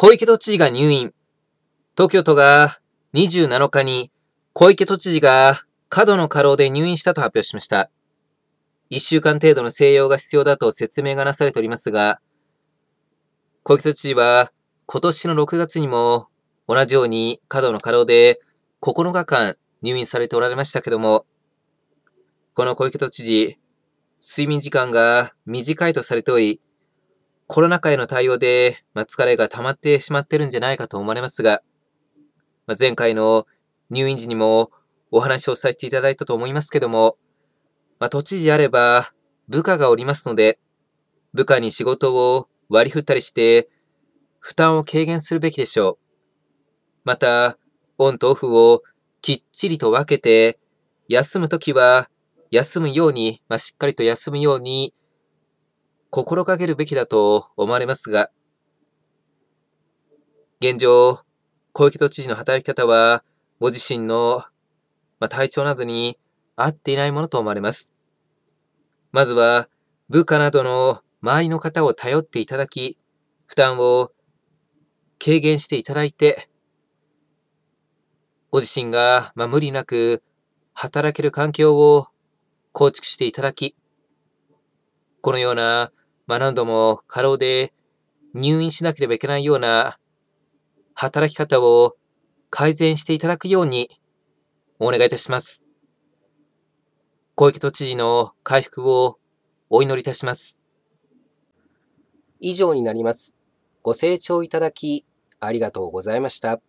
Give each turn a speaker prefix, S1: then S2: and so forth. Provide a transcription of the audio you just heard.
S1: 小池都知事が入院。東京都が27日に小池都知事が過度の過労で入院したと発表しました。1週間程度の静養が必要だと説明がなされておりますが、小池都知事は今年の6月にも同じように過度の過労で9日間入院されておられましたけども、この小池都知事、睡眠時間が短いとされており、コロナ禍への対応で、まあ、疲れが溜まってしまってるんじゃないかと思われますが、まあ、前回の入院時にもお話をさせていただいたと思いますけども、まあ、都知事あれば部下がおりますので、部下に仕事を割り振ったりして、負担を軽減するべきでしょう。また、オンとオフをきっちりと分けて、休むときは休むように、まあ、しっかりと休むように心がけるべきだと思われますが、現状、小池都知事の働き方は、ご自身の、まあ、体調などに合っていないものと思われます。まずは、部下などの周りの方を頼っていただき、負担を軽減していただいて、ご自身が、まあ、無理なく働ける環境を構築していただき、このようなまあ、何度も過労で入院しなければいけないような働き方を改善していただくようにお願いいたします。小池都知事の回復をお祈りいたします。以上になります。ご清聴いただきありがとうございました。